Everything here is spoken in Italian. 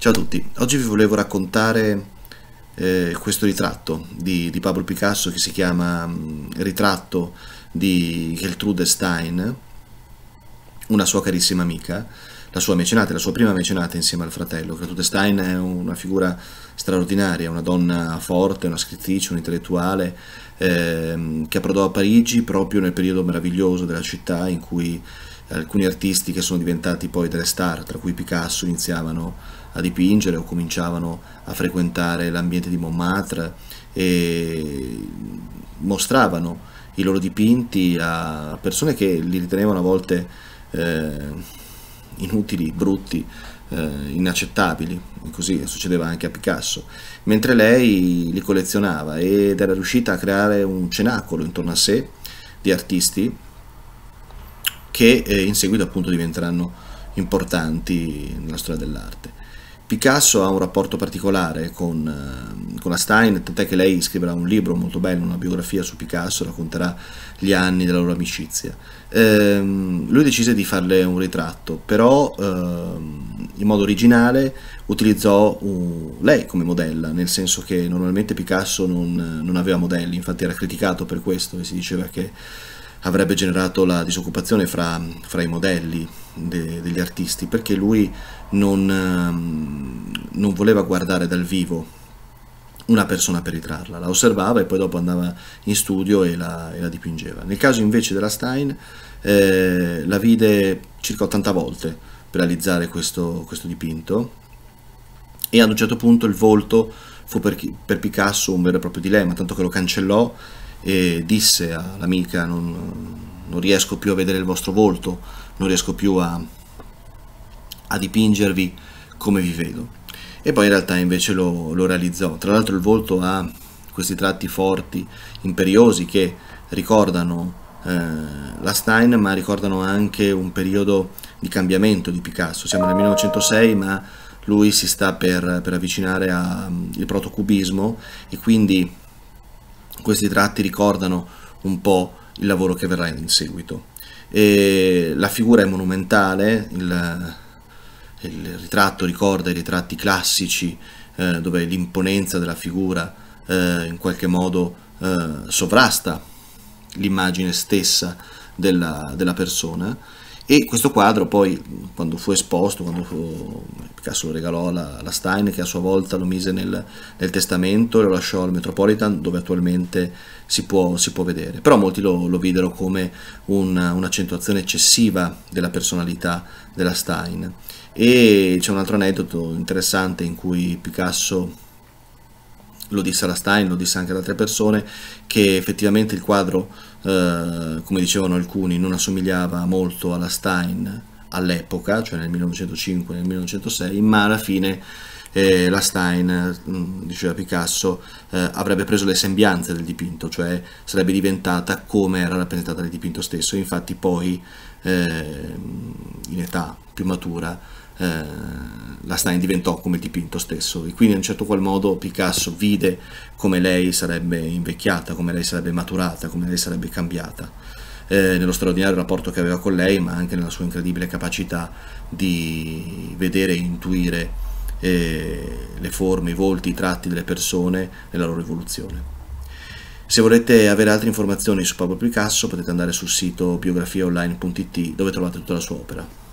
Ciao a tutti, oggi vi volevo raccontare eh, questo ritratto di, di, Pablo Picasso che si chiama um, Ritratto di Geltrude Stein, una sua carissima amica, la sua mecenate, la sua prima mecenate insieme al fratello. Gertrude Stein è una figura straordinaria, una donna forte, una scrittrice, un intellettuale ehm, che approdò a Parigi proprio nel periodo meraviglioso della città in cui alcuni artisti che sono diventati poi delle star, tra cui Picasso, iniziavano a dipingere o cominciavano a frequentare l'ambiente di Montmartre e mostravano i loro dipinti a persone che li ritenevano a volte eh, inutili, brutti, eh, inaccettabili, così succedeva anche a Picasso, mentre lei li collezionava ed era riuscita a creare un cenacolo intorno a sé di artisti che eh, in seguito appunto diventeranno importanti nella storia dell'arte. Picasso ha un rapporto particolare con, eh, con la Stein, tant'è che lei scriverà un libro molto bello, una biografia su Picasso, racconterà gli anni della loro amicizia. Ehm, lui decise di farle un ritratto, però ehm, in modo originale utilizzò un, lei come modella, nel senso che normalmente Picasso non, non aveva modelli, infatti era criticato per questo e si diceva che avrebbe generato la disoccupazione fra, fra i modelli de, degli artisti perché lui non, ehm, non voleva guardare dal vivo una persona per ritrarla, la osservava e poi dopo andava in studio e la, e la dipingeva. Nel caso invece della Stein eh, la vide circa 80 volte per realizzare questo, questo, dipinto e ad un certo punto il volto fu per, per Picasso un vero e proprio dilemma, tanto che lo cancellò e disse all'amica non, non riesco più a vedere il vostro volto, non riesco più a, a dipingervi come vi vedo. E poi in realtà invece lo, lo realizzò. Tra l'altro il volto ha questi tratti forti, imperiosi, che ricordano eh, la Stein, ma ricordano anche un periodo di cambiamento di Picasso. Siamo nel 1906, ma lui si sta per, per avvicinare al protocubismo e quindi questi tratti ricordano un po' il lavoro che verrà in seguito. E la figura è monumentale, il, il ritratto ricorda i ritratti classici eh, dove l'imponenza della figura eh, in qualche modo eh, sovrasta l'immagine stessa della, della persona e questo quadro poi, quando fu esposto, quando fu, Picasso lo regalò alla, Stein, che a sua volta lo mise nel, nel testamento e lo lasciò al Metropolitan, dove attualmente si può, si può vedere. Però molti lo, lo videro come una, un'accentuazione eccessiva della personalità della Stein. E c'è un altro aneddoto interessante in cui Picasso lo disse alla Stein, lo disse anche ad altre persone, che effettivamente il quadro eh, come dicevano alcuni, non assomigliava molto alla Stein all'epoca, cioè nel 1905 nel 1906, ma alla fine eh, la Stein, mm, diceva Picasso, eh, avrebbe preso le sembianze del dipinto, cioè sarebbe diventata come era rappresentata nel dipinto stesso. Infatti poi, eh, in età più matura, eh, la Stein diventò come il dipinto stesso e quindi in un certo qual modo Picasso vide come lei sarebbe invecchiata, come lei sarebbe maturata, come lei sarebbe cambiata, eh, nello straordinario rapporto che aveva con lei, ma anche nella sua incredibile capacità di vedere e intuire eh, le forme, i volti, i tratti delle persone e la loro evoluzione. Se volete avere altre informazioni su Pablo Picasso potete andare sul sito biografiaonline.it dove trovate tutta la sua opera.